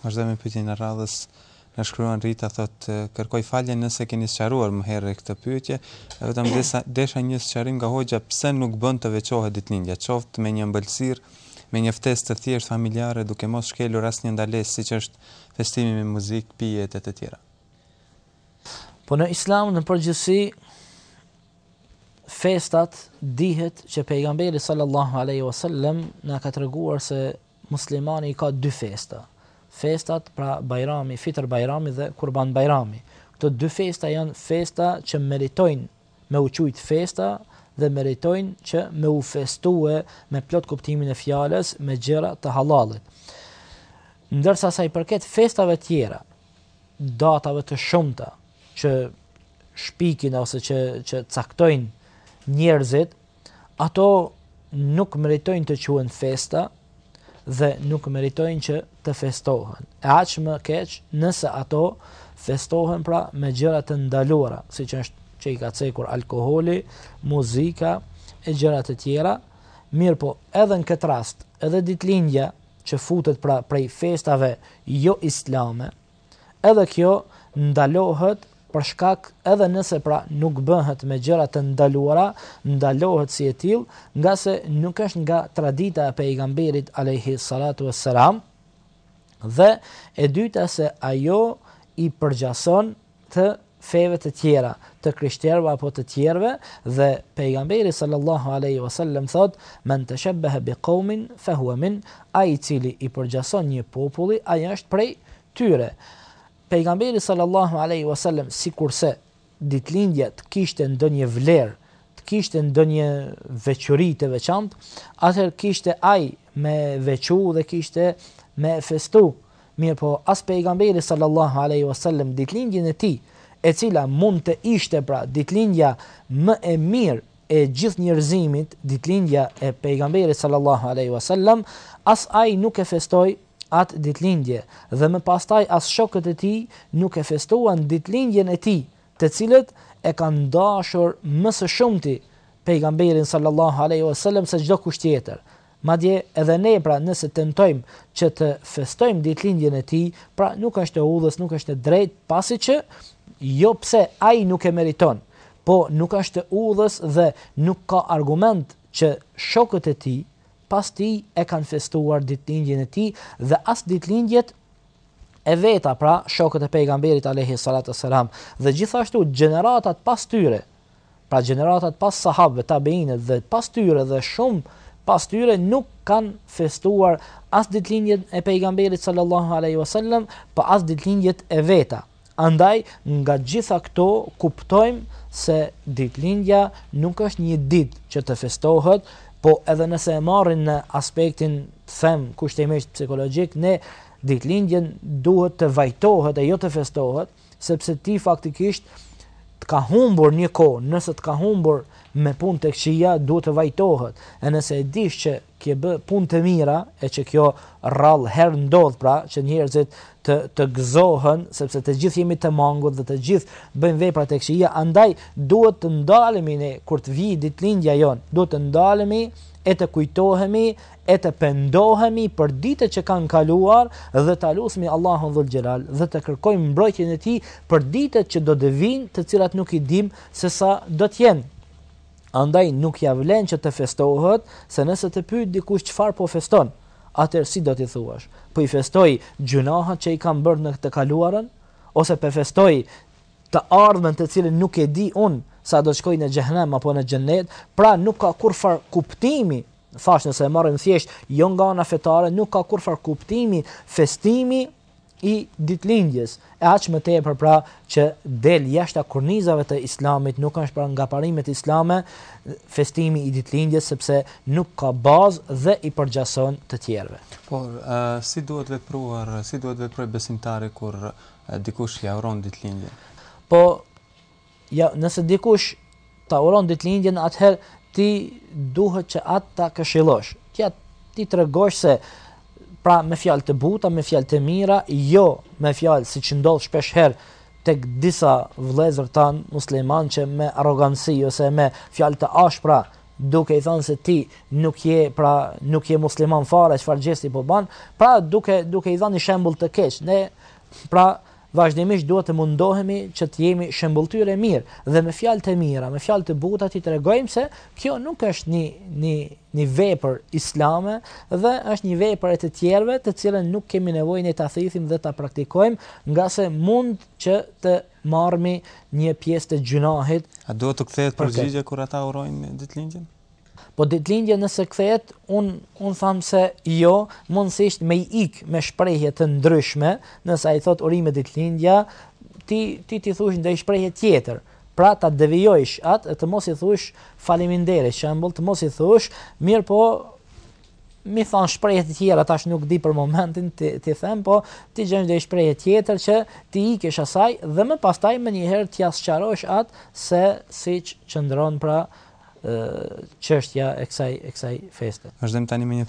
Vazhdoj me pyetjen e radhës. Na shkruan Rita thotë kërkoj falje nëse keni sqaruar më herë këtë pyetje, vetëm desha, desha një sqarim nga hoxha pse nuk bën të veçohet ditëlindja, qoftë me një mbëlsir, me një festë të thjeshtë familjare, duke mos shkelur asnjë ndalesë siç është festimi me muzikë, pije e të tjera. Po në Islam në përgjithësi festat dihet që pejgamberi sallallahu alaihi wasallam na ka treguar se muslimani ka dy festa festat, pra Bajrami, Fitr Bajrami dhe Kurban Bajrami. Këto dy festa janë festa që meritojnë me u qujt festa dhe meritojnë që me u festue me plot kuptimin e fjales me gjera të halalit. Ndërsa sa i përket festave tjera, datave të shumëta që shpikin ose që, që caktojnë njerëzit, ato nuk meritojnë të quen festa, dhe nuk meritojnë që të festohen. E aq më keq nëse ato festohen pra me gjëra të ndaluara, siç është që i ka cekur alkoholi, muzika e gjëra të tjera. Mirë po, edhe në këtë rast, edhe ditë lindja që futet pra prej festave jo islame, edhe kjo ndalohet për shkak edhe nëse pra nuk bëhet me gjëra të ndaluara, ndalohet si e tillë, nga se nuk është nga tradita e pejgamberit alayhi salatu wassalam. Dhe e dyta se ajo i përgjason të feve të tjera, të krishterëve apo të tjerëve dhe pejgamberi sallallahu alaihi wasallam thot: "Men tashabbaha biqaumin fa huwa min", ai i cili i përgjason një populli, ai është prej tyre pejgamberi sallallahu alaihi wasallam sikurse ditlindja të kishte ndonjë vlerë, të kishte ndonjë veçori të veçantë, atëherë kishte ai me veçu dhe kishte me festu. Mirë po, as pejgamberi sallallahu alaihi wasallam ditëlindjen e tij, e cila mund të ishte pra ditlindja më e mirë e gjithë njerëzimit, ditlindja e pejgamberit sallallahu alaihi wasallam, as ai nuk e festoi atë ditlindje dhe më pastaj as shokët e tij nuk e festuan ditlindjen e tij, të cilët e kanë dashur më së shumti pejgamberin sallallahu alaihi wasallam se çdo kusht tjetër. Madje edhe ne pra nëse tentojmë që të festojmë ditlindjen e tij, pra nuk është e udhës, nuk është e drejtë, pasi që jo pse ai nuk e meriton, po nuk është e udhës dhe nuk ka argument që shokët e tij pas ti e kanë festuar ditë e ti dhe as ditë e veta, pra shokët e pejgamberit Alehi Salat e Selam, dhe gjithashtu generatat pas tyre, pra generatat pas sahabëve, tabinët dhe pas tyre dhe shumë pas tyre nuk kanë festuar as ditë e pejgamberit sallallahu aleyhi wasallam, pa as ditë e veta. Andaj, nga gjitha këto, kuptojmë se ditlindja nuk është një dit që të festohet, po edhe nëse e marrin në aspektin të them kushtimisht psikologjik, ne ditlindjen duhet të vajtohet e jo të festohet, sepse ti faktikisht të ka humbur një kohë, nëse të ka humbur me punë të ja duhet të vajtohet. E nëse e dish që kje bë punë të mira e që kjo rallë herë ndodh pra që njerëzit të të gëzohen sepse të gjithë jemi të mangut dhe të gjithë bëjmë vepra tek këshia andaj duhet të ndalemi ne kur të vi ditëlindja jon duhet të ndalemi e të kujtohemi e të pendohemi për ditët që kanë kaluar dhe të lutemi Allahun Dhul Xhelal dhe të kërkojmë mbrojtjen e tij për ditët që do të vijnë të cilat nuk i dim se sa do të jenë Andaj nuk ja vlen që të festohet, se nëse të pyet dikush çfarë po feston, atëherë si do t'i thuash? Po i festoj gjunahat që i kam bërë në të kaluarën ose po festoj të ardhmen të cilën nuk e di un sa do të shkoj në xhehenam apo në xhennet, pra nuk ka kurfar kuptimi. Thash nëse e marrim thjesht jo nga ana fetare, nuk ka kurfar kuptimi festimi i ditëlindjes, e aq më tepër pra që del jashtë kornizave të islamit, nuk është pra nga parimet islame festimi i ditëlindjes sepse nuk ka bazë dhe i përgjason të tjerëve. Por uh, si duhet vepruar, si duhet veproj besimtari kur uh, dikush ia ja uron ditëlindjen? Po ja, nëse dikush ta uron ditëlindjen, atëherë ti duhet që atë ta këshillosh. Ti ti tregosh se uh, pra me fjalë të buta, me fjalë të mira, jo me fjalë siç ndodh shpesh herë tek disa vëllezër tan musliman që me arrogancë ose me fjalë të ashpra duke i thënë se ti nuk je pra nuk je musliman fare, çfarë gjesti po bën, pra duke duke i dhënë shembull të keq, ne pra vazhdimisht duhet të mundohemi që të jemi shembulltyre mirë dhe me fjalë të mira, me fjalë të buta ti tregojmë se kjo nuk është një një një vepër islame dhe është një vepër e të tjerëve të cilën nuk kemi nevojë ne ta thithim dhe ta praktikojmë, ngasë mund që të marrmi një pjesë të gjunahit. A duhet të kthehet përgjigje kur ata urojnë ditëlindjen? Po ditlindja nëse kthehet, un un tham se jo, mundësisht me ik me shprehje të ndryshme, nëse ai thot urime ditlindja, ti ti ti thuash ndaj shprehje tjetër. Pra ta devijojsh atë të mos i thuash faleminderit, shembull, të mos i thuash, mirë po mi thon shprehje të tjera tash nuk di për momentin ti ti them, po ti gjen ndaj shprehje tjetër që ti ikesh asaj dhe më pastaj me njëherë herë t'ia atë se siç qëndron pra çështja e kësaj e kësaj feste. Vazhdim tani me një